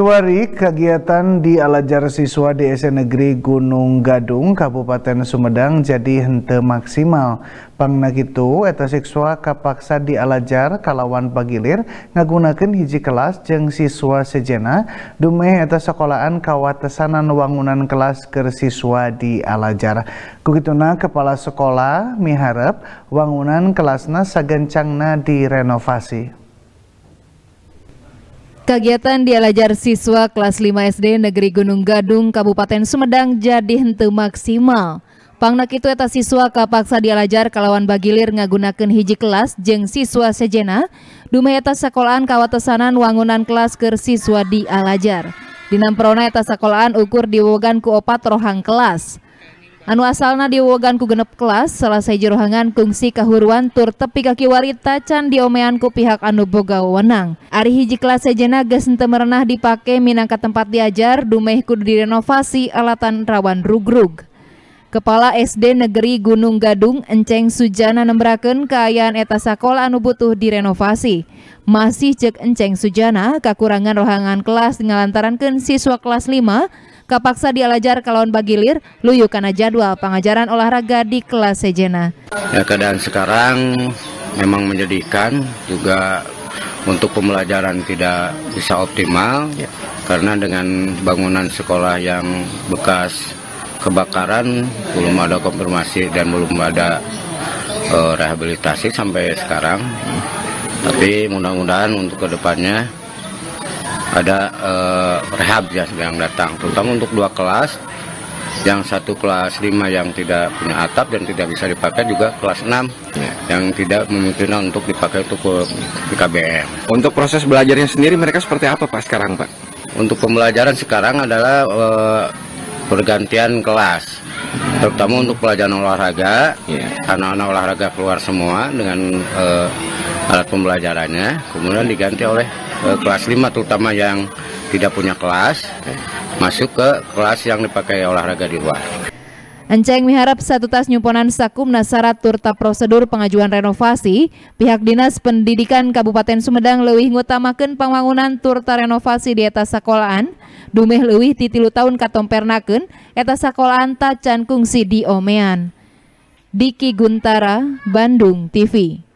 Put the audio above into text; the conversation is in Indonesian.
Januari, kegiatan di Alajar Siswa di SN Negeri Gunung Gadung, Kabupaten Sumedang jadi hente maksimal. Pangna kitu, eta siswa kapaksa di Alajar kalawan pagilir ngagunakan hiji kelas jeng siswa sejena, dumeh eta sekolahan kawatesanan wangunan kelas kersiswa siswa di Alajar. Kukituna kepala sekolah miharap wangunan kelasna sagencangna direnovasi. Kegiatan di siswa kelas 5 SD Negeri Gunung Gadung, Kabupaten Sumedang jadi hente maksimal. Pangnak itu eta siswa kapaksa dialajar kalawan bagilir ngagunakan hiji kelas jeng siswa sejena, dume eta sekolahan kawatesanan wangunan kelas ke siswa dialajar. Dinamperona eta sekolahan ukur diwogan ku opat rohang kelas. Anu asalna diwogan ku genep kelas selesai jerohangan kungsi kahuruan tur tepi kaki warita can diomean ku pihak anu boga wenang. Ari hiji kelas sejena geus henteu merenah dipake minangka tempat diajar dumeh kudu direnovasi alatan rawan rugrug. Kepala SD Negeri Gunung Gadung Enceng Sujana nembraken keayaan eta sekolah anu butuh direnovasi. Masih cek Enceng Sujana kekurangan rohangan kelas ngalantarankeun siswa kelas 5 kapaksa dialajar kalauan bagilir luyu karena jadwal pengajaran olahraga di kelas sejena. Ya, keadaan sekarang memang menyedihkan juga untuk pembelajaran tidak bisa optimal ya. karena dengan bangunan sekolah yang bekas kebakaran belum ada konfirmasi dan belum ada uh, rehabilitasi sampai sekarang. Tapi mudah-mudahan untuk kedepannya ada uh, rehab ya yang datang, terutama untuk dua kelas yang satu kelas lima yang tidak punya atap dan tidak bisa dipakai juga kelas enam yang tidak memungkinkan untuk dipakai untuk PKBM. Untuk proses belajarnya sendiri mereka seperti apa Pak sekarang Pak? Untuk pembelajaran sekarang adalah uh, bergantian kelas terutama untuk pelajaran olahraga iya. anak-anak yeah. olahraga keluar semua dengan uh, alat pembelajarannya kemudian diganti oleh uh, kelas 5 terutama yang tidak punya kelas masuk ke kelas yang dipakai olahraga di luar Enceng miharap satu tas nyuponan sakumna syarat turta prosedur pengajuan renovasi, pihak Dinas Pendidikan Kabupaten Sumedang leuwih ngutamakan pembangunan turta renovasi di atas sekolahan, dumeh leuwih ti tilu tahun katompernakeun etas sekolahan ta can di diomean. Diki Guntara, Bandung TV